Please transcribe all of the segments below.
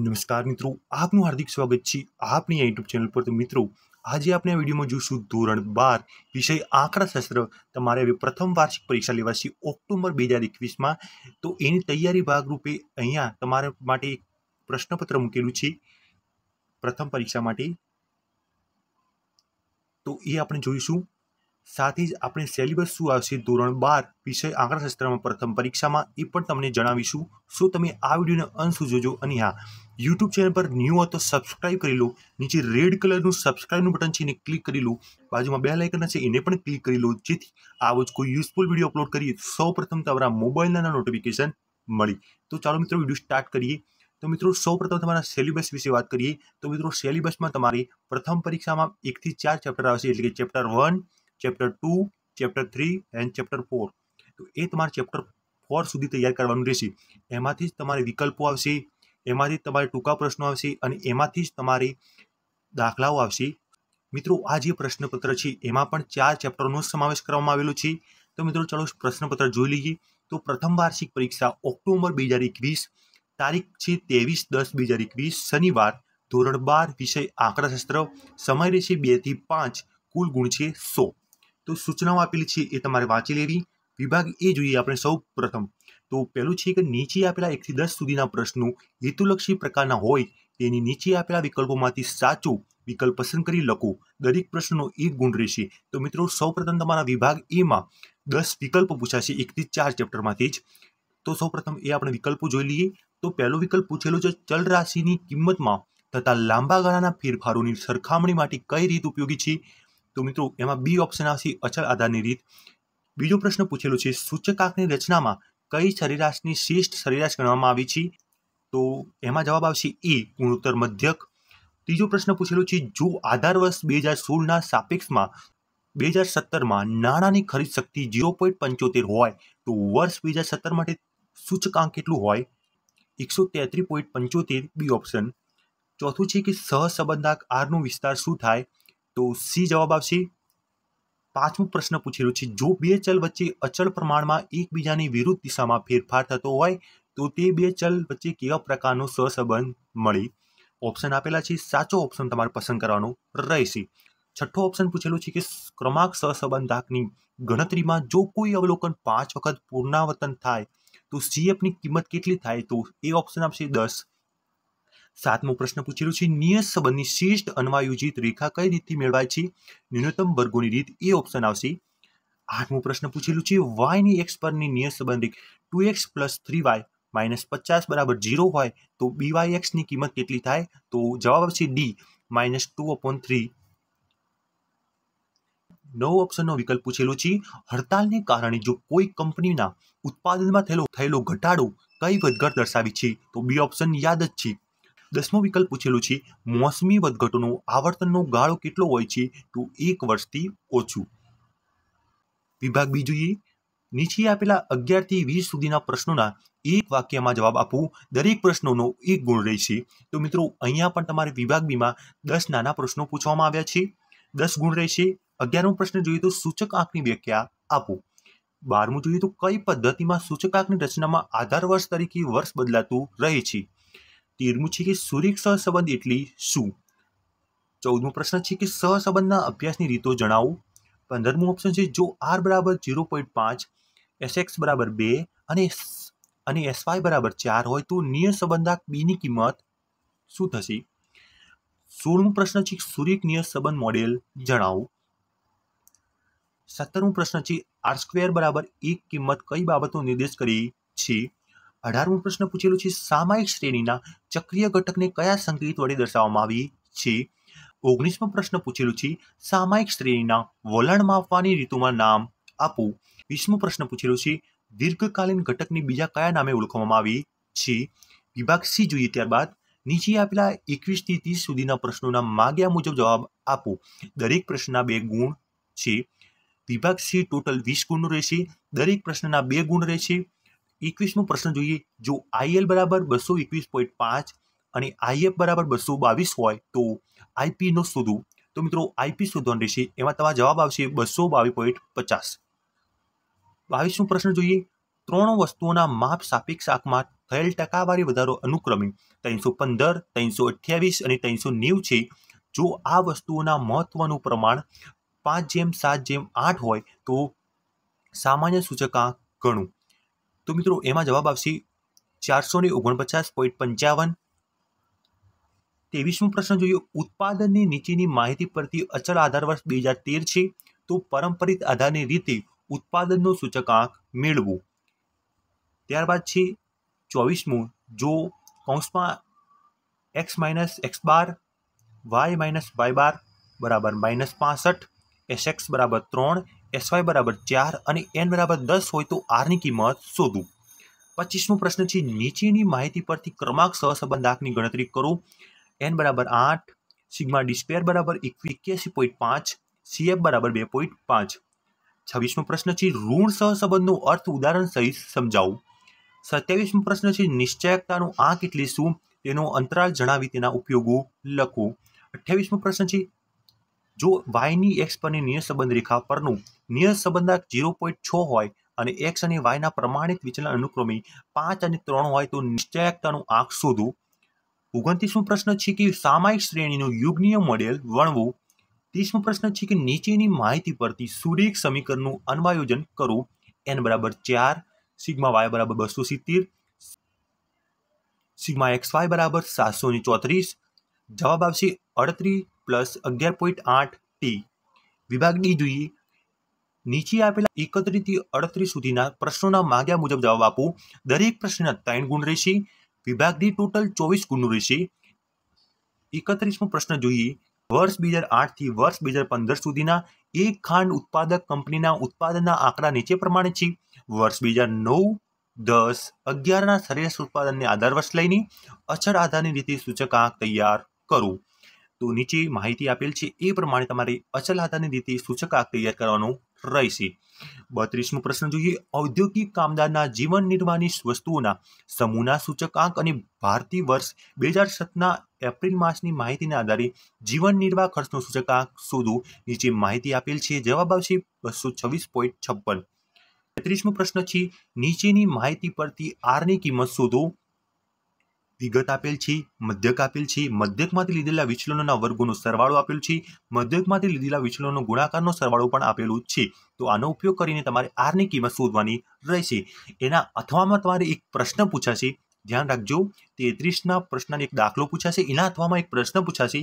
નમસ્કાર મિત્રો આપનું હાર્દિક સ્વાગત છે આપની આ યુટ્યુબ ચેનલ પર મિત્રો આજે આપણે આ વિડીયોમાં જોઈશું ધોરણ બાર વિષય આંકડાશાસ્ત્ર તમારે હવે પ્રથમ વાર્ષિક પરીક્ષા લેવાશે ઓક્ટોબર બે હજાર એકવીસમાં તો એની તૈયારી ભાગરૂપે અહીંયા તમારા માટે એક પ્રશ્નપત્ર મૂકેલું છે પ્રથમ પરીક્ષા માટે તો એ આપણે જોઈશું સાથે જ આપણે સિલેબસ શું આવશે ધોરણ બાર વિષય આંકડાશાસ્ત્રમાં પ્રથમ પરીક્ષામાં એ પણ તમને જણાવીશું સો તમે આ વિડીયોને અંશ જોજો અને હા યુટ્યુબ ચેનલ પર ન્યૂ હો તો સબસ્ક્રાઈબ કરી લો નીચે રેડ કલરનું સબસ્ક્રાઈબનું બટન છે એને ક્લિક કરી લો બાજુમાં બે લાઇકન છે એને પણ ક્લિક કરી લો જેથી આવો જ કોઈ યુઝફુલ વિડીયો અપલોડ કરીએ સૌ પ્રથમ તમારા મોબાઈલના નોટિફિકેશન મળી તો ચાલો મિત્રો વિડીયો સ્ટાર્ટ કરીએ તો મિત્રો સૌ પ્રથમ તમારા સિલેબસ વિશે વાત કરીએ તો મિત્રો સિલેબસમાં તમારી પ્રથમ પરીક્ષામાં એકથી ચાર ચેપ્ટર આવશે એટલે કે chapter one chapter two chapter three and chapter four તો એ તમારે ચેપ્ટર ફોર સુધી તૈયાર કરવાનું રહેશે એમાંથી જ તમારે વિકલ્પો આવશે એમાંથી તમારે ટૂંકા પ્રશ્નો આવશે અને એમાંથી જ તમારે દાખલાઓ આવશે મિત્રો આ જે પ્રશ્નપત્ર છે એમાં પણ ચાર ચેપ્ટરનો સમાવેશ કરવામાં આવેલો છે તો મિત્રો ચાલો પ્રશ્નપત્ર જોઈ લઈએ તો પ્રથમ વાર્ષિક પરીક્ષા ઓક્ટોબર બે હજાર એકવીસ તારીખ છે ત્રેવીસ દસ બે હજાર એકવીસ શનિવાર ધોરણ બાર વિષય આંકડાશાસ્ત્ર સમય રહેશે બેથી પાંચ કુલ ગુણ છે સો તો સૂચનાઓ આપેલી છે એ તમારે વાંચી લેવી વિભાગ એ જોઈએ આપણે સૌ પ્રથમ તો પહેલું છે કે નીચે આપેલા એકથી દસ સુધીના પ્રશ્નો હેતુલક્ષી પ્રકારના હોય તેની નીચે આપેલા વિકલ્પોમાંથી સાચો વિકલ્પ પસંદ કરી લખો દરેક પ્રશ્નનો એક ગુણ રહેશે તો મિત્રો સૌપ્રથમ તમારા વિભાગ એમાં દસ વિકલ્પ પૂછાશે એકથી ચાર ચેપ્ટરમાંથી જ તો સૌપ્રથમ એ આપણે વિકલ્પો જોઈ લઈએ તો પહેલો વિકલ્પ પૂછેલો છે ચલ રાશિની કિંમતમાં થતા લાંબા ગાળાના ફેરફારોની સરખામણી માટે કઈ રીત ઉપયોગી છે તો મિત્રો એમાં બી ઓપ્શન આવશે અચળ આધારની રીત બીજો પ્રશ્ન પૂછેલો છે સૂચકાંકની રચનામાં કઈ સરેરાશની શ્રેષ્ઠ સરેરાશ ગણવામાં આવી છે તો એમાં જવાબ આવશે એ ગુણોત્તર મધ્યક ત્રીજો પ્રશ્ન પૂછેલો છે જો આધાર વર્ષ બે હજાર સોળના સાપેક્ષમાં બે હજાર સત્તરમાં નાણાંની ખરીદ શક્તિ જીરો પોઈન્ટ પંચોતેર હોય તો વર્ષ બે હજાર સત્તર માટે સૂચકાંક કેટલું હોય એકસો તેત્રીસ પોઈન્ટ પંચોતેર બી ઓપ્શન ચોથું છે કે સહસંબંધાક આરનો વિસ્તાર શું થાય તો સી જવાબ આવશે પાંચમો પ્રશ્ન પૂછેલો છે જો બે ચલ વચ્ચે અચલ પ્રમાણમાં એકબીજાની વિરુદ્ધ દિશામાં ફેરફાર થતો હોય તો તે બે ચલ વચ્ચે કેવા પ્રકારનો સહસંબંધ મળી ઓપ્શન આપેલા છે સાચો ઓપ્શન તમારે પસંદ કરવાનો રહેશે છઠ્ઠો ઓપ્શન પૂછેલો છે કે ક્રમાંક સહસંબંધાકની ગણતરીમાં જો કોઈ અવલોકન પાંચ વખત પુનરાવર્તન થાય તો સીએફની કિંમત કેટલી થાય તો એ ઓપ્શન આપશે દસ સાતમો પ્રશ્ન પૂછેલો છે નિયત સંબંધની શિષ્ટ અન્વાયોજિત રેખા કઈ રીતથી મેળવાય છે ન્યૂનતમ વર્ગોની રીત એ ઓપ્શન આવશે આઠમો પ્રશ્ન પૂછેલું છે વાયની એક્સ પરની નિયત સંબંધ રીત two x plus three y minus પચાસ બરાબર ઝીરો હોય તો બી વાય એક્સની કિંમત કેટલી થાય તો જવાબ આવશે d minus two upon three નવો ઓપ્શનનો વિકલ્પ પૂછેલો છે હડતાલને કારણે જો કોઈ કંપનીના ઉત્પાદનમાં થયેલો થયેલો ઘટાડો કઈ વધઘટ દર્શાવી છે તો બી ઓપ્શન યાદ જ છે દસમો વિકલ્પ પૂછેલો છે મોસમી વધઘટોનો આવર્તનનો ગાળો કેટલો હોય છે તો એક વર્ષથી ઓછું વિભાગ બી જોઈએ નીચે આપેલા અગિયારથી વીસ સુધીના પ્રશ્નોના એક વાક્યમાં જવાબ આપવું દરેક પ્રશ્નોનો એક ગુણ રહેશે તો મિત્રો અહીંયા પણ તમારે વિભાગ બીમાં દસ નાના પ્રશ્નો પૂછવામાં આવ્યા છે દસ ગુણ રહેશે અગિયારમો પ્રશ્ન જોઈએ તો સૂચક આંકની વ્યાખ્યા આપો બારમું જોઈએ તો કઈ પદ્ધતિમાં સૂચક આંકની રચનામાં આધાર વર્ષ તરીકે વર્ષ બદલાતું રહે છે તેરમું છે કે સુરેખ સહસંબંધ એટલે શું ચૌદમો પ્રશ્ન છે કે સહસંબંધના અભ્યાસની રીતો જણાવો પંદરમું ઓપ્શન છે જો આર બરાબર ઝીરો પોઈન્ટ પાંચ એસ એક્સ બરાબર બે અને અને એસવાય બરાબર ચાર હોય તો નિય સંબંધાક બીની કિંમત શું થશે સોળમું પ્રશ્ન છે સુરેખ નિય સંબંધ મોડેલ જણાવો સત્તરમું પ્રશ્ન છે આર સ્ક્વેર બરાબર એક કિંમત કઈ બાબતો નિર્દેશ કરી છે અઢારમો પ્રશ્ન પૂછેલો છે સામાયિક શ્રેણીના ચક્રિય ઘટકને કયા સંકેત વડે દર્શાવવામાં આવી છે ઓગણીસમો પ્રશ્ન પૂછેલો છે સામાયિક શ્રેણીના વલણ માપવાની રીતોમાં નામ આપો વીસમો પ્રશ્ન પૂછેલો છે દીર્ઘકાલીન ઘટકને બીજા કયા નામે ઓળખવામાં આવી છે વિભાગ સી જોઈએ ત્યારબાદ નીચે આપેલા એકવીસથી ત્રીસ સુધીના પ્રશ્નોના માગ્યા મુજબ જવાબ આપો દરેક પ્રશ્નના બે ગુણ છે વિભાગ સી ટોટલ વીસ ગુણ રહેશે દરેક પ્રશ્નના બે ગુણ રહેશે એકવીસમો પ્રશ્ન જોઈએ જો આઈએલ બરાબર બસો એકવીસ પોઈન્ટ પાંચ અને આઈએફ બરાબર બસો બાવીસ હોય તો આઈપીનો શોધવું તો મિત્રો આઈપી શોધવાનો રહેશે એમાં તમારો જવાબ આવશે બસો બાવીસ પોઈન્ટ પચાસ બાવીસમો પ્રશ્ન જોઈએ ત્રણ વસ્તુઓના માપ સાપેક્ષ આંકમાં થયેલ ટકાવારી વધારો અનુક્રમે ત્રણસો પંદર ત્રણસો અઠ્યાવીસ અને ત્રણસો નેવું છે જો આ વસ્તુઓના મહત્વનું પ્રમાણ પાંચ જેમ સાત જેમ આઠ હોય તો સામાન્ય સૂચકાંક ગણું તો મિત્રો એમાં જવાબ આવશે ચારસો ને ઓગણપચાસ પોઈન્ટ પંચાવન ત્રેવીસમો પ્રશ્ન જોઈએ ઉત્પાદનની નીચેની માહિતી પરથી અચલ આધાર વર્ષ બે હજાર તેર છે તો પરંપરિત આધારની રીતે ઉત્પાદનનો સૂચકાંક મેળવો ત્યારબાદ છે ચોવીસમું જો કૌંસમાં x minus x bar y minus y bar બરાબર માઇનસ પાસઠ એસ એક્સ બરાબર ત્રણ એસ વાય બરાબર ચાર અને એન બરાબર દસ હોય તો આરની કિંમત શોધું પચીસમો પ્રશ્ન છે નીચેની માહિતી પરથી ક્રમાંક સહસંબંધ આંકની ગણતરી કરો એન બરાબર આઠ સિગ્મા ડિસ્પેર બરાબર એક્યાસી પોઈન્ટ પાંચ સીએફ બરાબર બે પોઈન્ટ પાંચ છવ્વીસમો પ્રશ્ન છે ઋણ સહસંબંધનો અર્થ ઉદાહરણ સહિત સમજાવું સત્યાવીસમો પ્રશ્ન છે નિશ્ચયકતાનું આંક એટલે શું તેનો અંતરાલ જણાવી તેના ઉપયોગો લખો અઠ્યાવીસમો પ્રશ્ન છે જો વાયની એક્સ પરની નિયત સંબંધ રેખા પરનું નિયત સંબંધાંક ઝીરો પોઈન્ટ છ હોય અને એક્સ અને વાયના પ્રમાણિત વિચલન અનુક્રમે પાંચ અને ત્રણ હોય તો નિશ્ચયકતાનું આંક શોધવું ઓગણત્રીસમો પ્રશ્ન છે કે સામાયિક શ્રેણીનું યુગનીય મોડેલ વણવું ત્રીસમો પ્રશ્ન છે કે નીચેની માહિતી પરથી સુરેખ સમીકરણનું અન્વાયોજન કરવું એન બરાબર ચાર સિગ્મા વાય બરાબર બસો સિત્તેર સિગ્મા એક્સ વાય બરાબર સાતસો ચોત્રીસ જવાબ આવશે અડત્રીસ પ્લસ અગિયાર પોઈન્ટ આઠ ટી વિભાગ ડી જોઈએ નીચે આપેલા એકત્રીસથી અડત્રીસ સુધીના પ્રશ્નોના માગ્યા મુજબ જવાબ આપો દરેક પ્રશ્નના ત્રણ ગુણ રહેશે વિભાગ ડી ટોટલ ચોવીસ ગુણનું રહેશે એકત્રીસમો પ્રશ્ન જોઈએ વર્ષ બે હજાર આઠથી વર્ષ બે હજાર પંદર સુધીના એક ખાંડ ઉત્પાદક કંપનીના ઉત્પાદનના આંકડા નીચે પ્રમાણે છે વર્ષ બે હજાર નવ દસ અગિયારના સરેરાશ ઉત્પાદનને આધાર વર્ષ લઈને અચળ આધારની રીતે સૂચકાંક તૈયાર કરું તો નીચે માહિતી આપેલ છે એ પ્રમાણે તમારે અચલ આધારની રીતે સૂચકાંક તૈયાર કરવાનું રહેશે બત્રીસમો પ્રશ્ન જોઈએ ઔદ્યોગિક કામદારના જીવન નિર્વાહની વસ્તુઓના સમૂહના સૂચકાંક અને ભારતીય વર્ષ બે હજાર સતના એપ્રિલ માસની માહિતીના આધારે જીવન નિર્વાહ ખર્ચનો સૂચકાંક શોધો નીચે માહિતી આપેલ છે જવાબ આવશે બસો છવ્વીસ પોઈન્ટ છપ્પન પ્રશ્ન છે નીચેની માહિતી પરથી આરની કિંમત શોધો વિગત આપેલ છે મધ્યક આપેલ છે મધ્યકમાંથી લીધેલા વિચલનોના વર્ગોનો સરવાળો આપેલ છે મધ્યકમાંથી લીધેલા વિચલનોનો ગુણાકારનો સરવાળો પણ આપેલો છે તો આનો ઉપયોગ કરીને તમારે આરની કિંમત શોધવાની રહેશે એના અથવામાં તમારે એક પ્રશ્ન પૂછાશે ધ્યાન રાખજો તેત્રીસના પ્રશ્નનો એક દાખલો પૂછાશે એના અથવામાં એક પ્રશ્ન પૂછાશે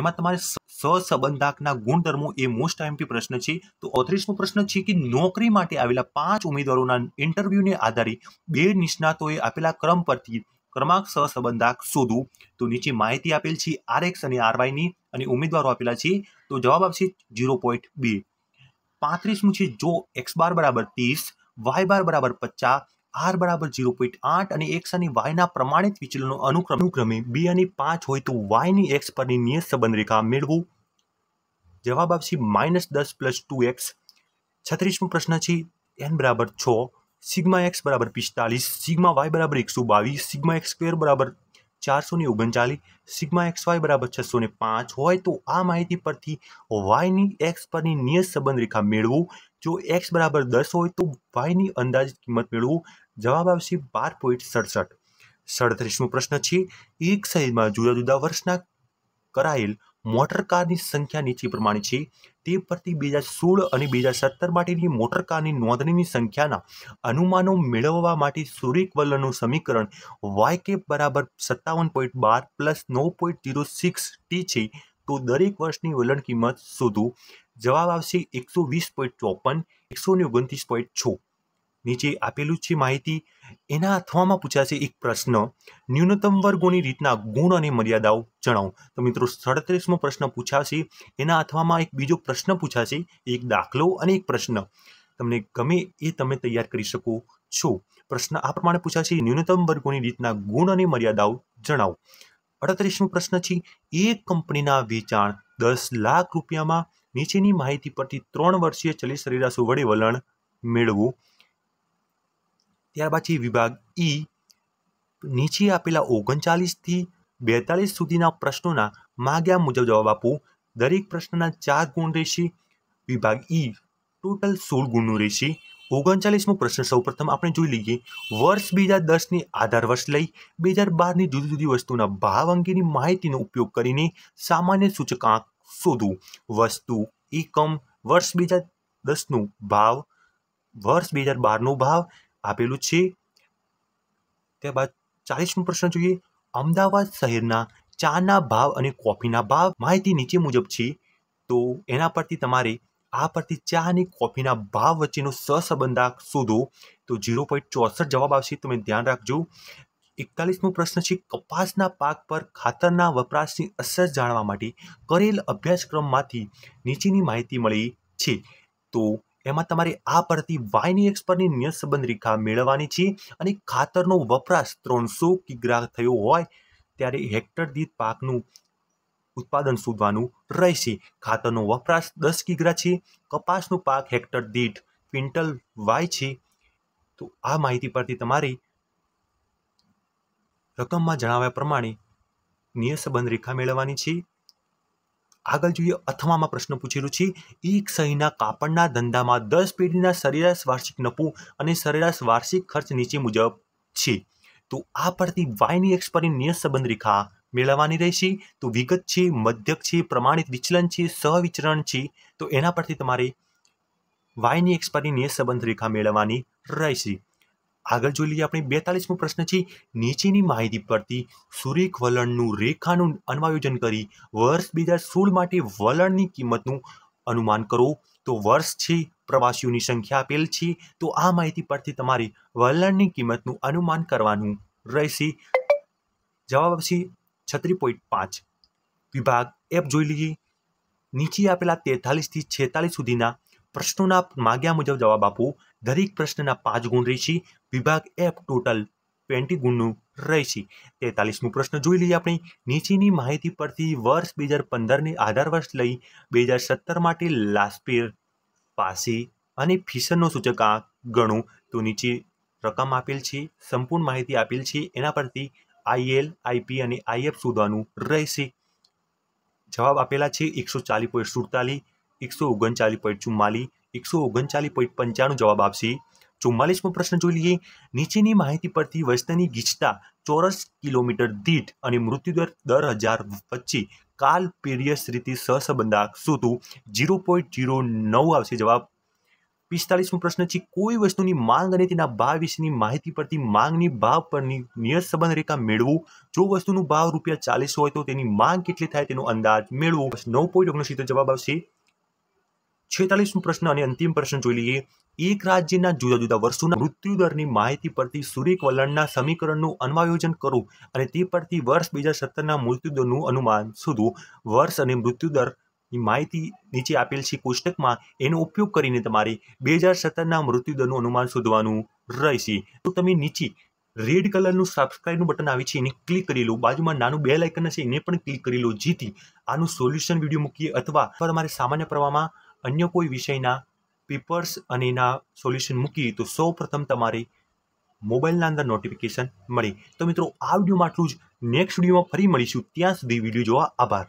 એમાં તમારે સહસંબંધાકના ગુણધર્મો એ મોસ્ટ એમપી પ્રશ્ન છે તો ઓત્રીસમો પ્રશ્ન છે કે નોકરી માટે આવેલા પાંચ ઉમેદવારોના ઇન્ટરવ્યૂને આધારે બે નિષ્ણાતોએ આપેલા ક્રમ પરથી ક્રમાંક સહ સહસંબંધાક શોધું તો નીચે માહિતી આપેલ છે આરએક્સ અને આરવાયની અને ઉમેદવારો આપેલા છે તો જવાબ આપશે ઝીરો પોઈન્ટ બે પાંત્રીસમું છે જો એક્સ બાર બરાબર ત્રીસ વાય બાર બરાબર પચાસ આર બરાબર ઝીરો પોઈન્ટ આઠ અને એક્સ અને વાયના પ્રમાણિત વિચલનો અનુક્રમ અનુક્રમે બી અને પાંચ હોય તો વાયની એક્સ પરની નિયત સંબંધ રેખા મેળવો જવાબ આવશે માઇનસ દસ પ્લસ ટુ એક્સ છત્રીસમો પ્રશ્ન છે એન બરાબર છ સિગ્મા એક્સ બરાબર પિસ્તાલીસ સિગ્મા વાય બરાબર એકસો બાવીસ સિગ્મા એક્સ સ્ક્વેર બરાબર ચારસો ને ઓગણચાલીસ સિગ્મા એક્સ વાય બરાબર છસો ને પાંચ હોય તો આ માહિતી પરથી વાયની એક્સ પરની નિયત સંબંધ રેખા મેળવો જો એક્સ બરાબર દસ હોય તો વાયની અંદાજિત કિંમત મેળવો જવાબ આવશે બાર પોઈન્ટ સડસઠ સડત્રીસમો પ્રશ્ન છે એક શહેરમાં જુદા જુદા વર્ષના કરાયેલ મોટર કારની સંખ્યા નીચે પ્રમાણે છે તે પરથી બે હજાર સોળ અને બે હજાર સત્તર માટેની કારની નોંધણીની સંખ્યાના અનુમાનો મેળવવા માટે સુરિક સૂર્યકવલનનું સમીકરણ વાય કે બરાબર સત્તાવન પોઈન્ટ બાર પ્લસ નવ પોઈન્ટ જીરો સિક્સ ટી છે તો દરેક વર્ષની વલણ કિંમત શોધો જવાબ આવશે એકસો વીસ પોઈન્ટ ચોપન એકસો ને ઓગણત્રીસ પોઈન્ટ છ નીચે આપેલું છે માહિતી એના અથવામાં પૂછાશે એક પ્રશ્ન ન્યૂનતમ વર્ગોની રીતના ગુણ અને મર્યાદાઓ જણાવો તો મિત્રો સડત્રીસમો પ્રશ્ન પૂછાશે એના અથવામાં એક બીજો પ્રશ્ન પૂછાશે એક દાખલો અને એક પ્રશ્ન તમને ગમે એ તમે તૈયાર કરી શકો છો પ્રશ્ન આ પ્રમાણે પૂછાશે ન્યૂનતમ વર્ગોની રીતના ગુણ અને મર્યાદાઓ જણાવો અડત્રીસમો પ્રશ્ન છે એક કંપનીના વેચાણ દસ લાખ રૂપિયામાં નીચેની માહિતી પરથી ત્રણ વર્ષીય ચલિત સરેરાશ વડે વલણ મેળવવું ત્યારબાદ છે વિભાગ ઈ e. નીચે આપેલા ઓગણચાલીસથી બેતાલીસ સુધીના પ્રશ્નોના માગ્યા મુજબ જવાબ આપો દરેક પ્રશ્નના ચાર ગુણ રહેશે વિભાગ ઈ e. ટોટલ સોળ ગુણનું રહેશે ઓગણચાલીસમો પ્રશ્ન સૌપ્રથમ આપણે જોઈ લઈએ વર્ષ બે હજાર દસની આધાર વર્ષ લઈ બે હજાર બારની જુદી જુદી વસ્તુના ભાવ અંગેની માહિતીનો ઉપયોગ કરીને સામાન્ય સૂચકાંક શોધવું વસ્તુ એકમ વર્ષ બે હજાર દસનું ભાવ વર્ષ બે હજાર બારનો ભાવ આપેલું છે ત્યારબાદ ચાલીસમો પ્રશ્ન જોઈએ અમદાવાદ શહેરના ચાના ભાવ અને કોફીના ભાવ માહિતી નીચે મુજબ છે તો એના પરથી તમારે આ પરથી ચા અને કોફીના ભાવ વચ્ચેનો સહસંબંધાક શોધો તો ઝીરો પોઈન્ટ ચોસઠ જવાબ આવશે તમે ધ્યાન રાખજો એકતાલીસમો પ્રશ્ન છે કપાસના પાક પર ખાતરના વપરાશની અસર જાણવા માટે કરેલ અભ્યાસક્રમમાંથી નીચેની માહિતી મળી છે તો એમાં તમારે આ પરથી વાયની એક્સ પરની નિયત રેખા મેળવવાની છે અને ખાતરનો વપરાશ ત્રણસો કિગ્રા થયો હોય ત્યારે હેક્ટર દીઠ પાકનું ઉત્પાદન શોધવાનું રહેશે ખાતરનો વપરાશ દસ કિગ્રા છે કપાસનું પાક હેક્ટર દીઠ ક્વિન્ટલ વાય છે તો આ માહિતી પરથી તમારી રકમમાં જણાવ્યા પ્રમાણે નિયત સંબંધ રેખા મેળવવાની છે આગળ જોઈએ અથવામાં પ્રશ્ન પૂછેલો છે એક સહીના કાપડના ધંધામાં દસ પેઢીના સરેરાશ વાર્ષિક નફો અને સરેરાશ વાર્ષિક ખર્ચ નીચે મુજબ છે તો આ પરથી વાયની એક્સપરી પરની નિયત સંબંધ રેખા મેળવવાની રહેશે તો વિગત છે મધ્યક છે પ્રમાણિત વિચલન છે સહવિચરણ છે તો એના પરથી તમારે વાયની એક્સ નિયત સંબંધ રેખા મેળવવાની રહેશે આગળ જોઈ લઈએ આપણે બેતાલીસમો પ્રશ્ન છે નીચેની માહિતી પરથી સુરેખ વલણનું રેખાનું અન્વાયોજન કરી વર્ષ બે હજાર સોળ માટે વલણની કિંમતનું અનુમાન કરો તો વર્ષ છે પ્રવાસીઓની સંખ્યા આપેલ છે તો આ માહિતી પરથી તમારે વલણની કિંમતનું અનુમાન કરવાનું રહેશે જવાબ આવશે છત્રી પોઈન્ટ પાંચ વિભાગ એપ જોઈ લઈએ નીચે આપેલા તેતાલીસથી છેતાલીસ સુધીના પ્રશ્નોના માગ્યા મુજબ જવાબ આપો દરેક પ્રશ્નના પાંચ ગુણ રહેશે વિભાગ એફ ટોટલ ટ્વેન્ટી ગુણનું રહેશે તેતાલીસમું પ્રશ્ન જોઈ લઈએ આપણે નીચેની માહિતી પરથી વર્ષ બે હજાર પંદરને આધાર વર્ષ લઈ બે હજાર સત્તર માટે લાસ્પીર પાસી અને સૂચક આ ગણો તો નીચે રકમ આપેલ છે સંપૂર્ણ માહિતી આપેલ છે એના પરથી આઈએલ આઈપી અને આઈએફ શોધવાનું રહેશે જવાબ આપેલા છે એકસો ચાલીસ પોઈન્ટ સુડતાલીસ એકસો ઓગણચાલીસ પોઈન્ટ ચુમ્માલીસ એકસો ઓગણચાલીસ પોઈન્ટ પંચાણું જવાબ આપશે ચુમ્માલીસમો પ્રશ્ન જોઈ લઈએ નીચેની માહિતી પરથી વસ્તીની ગીચતા ચોરસ કિલોમીટર દીઠ અને મૃત્યુદર દર હજાર વચ્ચે કાલ પીરિયસ રીતે સહસંબંધાક તો જીરો પોઈન્ટ જીરો નવ આવશે જવાબ પિસ્તાલીસમો પ્રશ્ન છે કોઈ વસ્તુની માંગ અને તેના ભાવ વિશેની માહિતી પરથી માંગની ભાવ પરની નિયત સંબંધ રેખા મેળવવું જો વસ્તુનું ભાવ રૂપિયા ચાલીસ હોય તો તેની માંગ કેટલી થાય તેનો અંદાજ મેળવો નવ પોઈન્ટ ઓગણસિત્તેર જવાબ આવશે છેતાલીસમો પ્રશ્ન અને અંતિમ પ્રશ્ન જોઈ લઈએ એક રાજ્યના જુદા જુદા વર્ષોના મૃત્યુદરની માહિતી પરથી સુરેખ વલણના સમીકરણનું અનવાયોજન કરવું અને તે પરથી વર્ષ બે હજાર સત્તરના મૃત્યુદરનું અનુમાન શોધવું વર્ષ અને મૃત્યુદર માહિતી નીચે આપેલ છે કોષ્ટકમાં એનો ઉપયોગ કરીને તમારે બે હજાર સત્તરના મૃત્યુદરનું અનુમાન શોધવાનું રહેશે તો તમે નીચે રેડ કલરનું સબસ્ક્રાઇબનું બટન આવે છે એને ક્લિક કરી લો બાજુમાં નાનું બે લાઇકન છે એને પણ ક્લિક કરી લો જેથી આનું સોલ્યુશન વિડીયો મૂકીએ અથવા તમારે સામાન્ય પ્રવાહમાં અન્ય કોઈ વિષયના પેપર્સ અને એના સોલ્યુશન મૂકીએ તો સૌ પ્રથમ તમારે મોબાઈલના અંદર નોટિફિકેશન મળે તો મિત્રો આ વિડીયોમાં આટલું જ નેક્સ્ટ વિડીયોમાં ફરી મળીશું ત્યાં સુધી વિડીયો જોવા આભાર